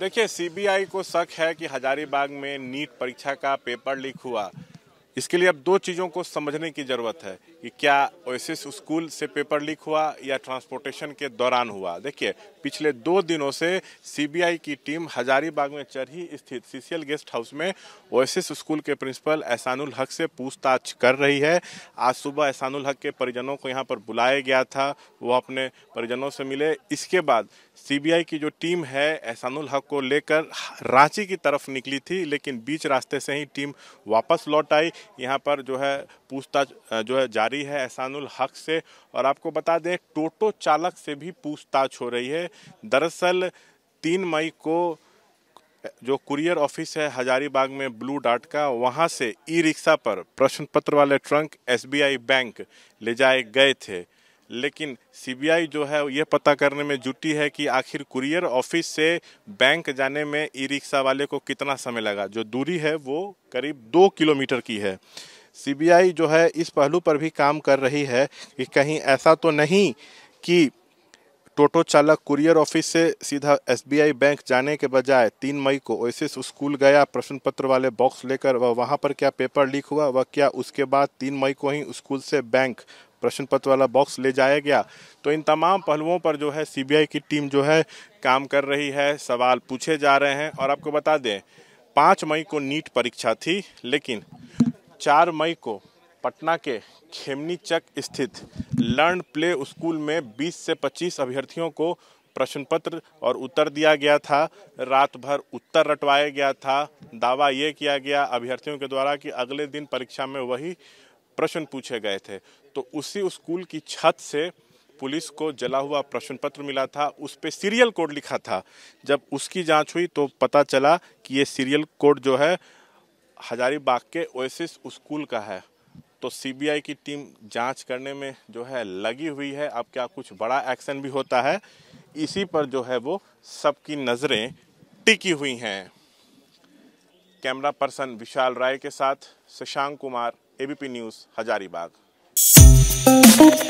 देखिए सीबीआई को शक है कि हजारीबाग में नीट परीक्षा का पेपर लीक हुआ इसके लिए अब दो चीज़ों को समझने की ज़रूरत है कि क्या ओएसएस स्कूल से पेपर लीक हुआ या ट्रांसपोर्टेशन के दौरान हुआ देखिए पिछले दो दिनों से सीबीआई की टीम हजारीबाग में चरही स्थित सीसीएल गेस्ट हाउस में ओएसएस स्कूल के प्रिंसिपल एहसानुल हक से पूछताछ कर रही है आज सुबह एहसानुल हक के परिजनों को यहाँ पर बुलाया गया था वो अपने परिजनों से मिले इसके बाद सी की जो टीम है एहसानुल हक को लेकर रांची की तरफ निकली थी लेकिन बीच रास्ते से ही टीम वापस लौट आई यहाँ पर जो है पूछताछ जो है जारी है एहसानुल हक से और आपको बता दें टोटो चालक से भी पूछताछ हो रही है दरअसल तीन मई को जो कुरियर ऑफिस है हजारीबाग में ब्लू डार्ट का वहाँ से ई रिक्शा पर प्रश्न पत्र वाले ट्रंक एसबीआई बैंक ले जाए गए थे लेकिन सीबीआई जो है ये पता करने में जुटी है कि आखिर कुरियर ऑफिस से बैंक जाने में ई रिक्शा वाले को कितना समय लगा जो दूरी है वो करीब दो किलोमीटर की है सीबीआई जो है इस पहलू पर भी काम कर रही है कि कहीं ऐसा तो नहीं कि टोटो चालक कुरियर ऑफिस से सीधा एसबीआई बैंक जाने के बजाय तीन मई को ओएसएस स्कूल गया प्रश्न पत्र वाले बॉक्स लेकर वह वहाँ पर क्या पेपर लीक हुआ वह क्या उसके बाद तीन मई को ही स्कूल से बैंक प्रश्न पत्र वाला बॉक्स ले जाया गया तो इन तमाम पहलुओं पर जो है सीबीआई की टीम जो है काम कर रही है सवाल पूछे जा रहे हैं और आपको बता दें पाँच मई को नीट परीक्षा थी लेकिन चार मई को पटना के खेमनी चक स्थित लर्न प्ले स्कूल में 20 से 25 अभ्यर्थियों को प्रश्न पत्र और उत्तर दिया गया था रात भर उत्तर रटवाया गया था दावा ये किया गया अभ्यर्थियों के द्वारा कि अगले दिन परीक्षा में वही प्रश्न पूछे गए थे तो उसी स्कूल की छत से पुलिस को जला हुआ प्रश्न पत्र मिला था उस पर सीरियल कोड लिखा था जब उसकी जांच हुई तो पता चला कि ये सीरियल कोड जो है हजारीबाग के ओएसिस स्कूल का है तो सीबीआई की टीम जांच करने में जो है लगी हुई है अब क्या कुछ बड़ा एक्शन भी होता है इसी पर जो है वो सबकी नज़रें टिकी हुई हैं कैमरा पर्सन विशाल राय के साथ शशांक कुमार एबीपी न्यूज़ हजारीबाग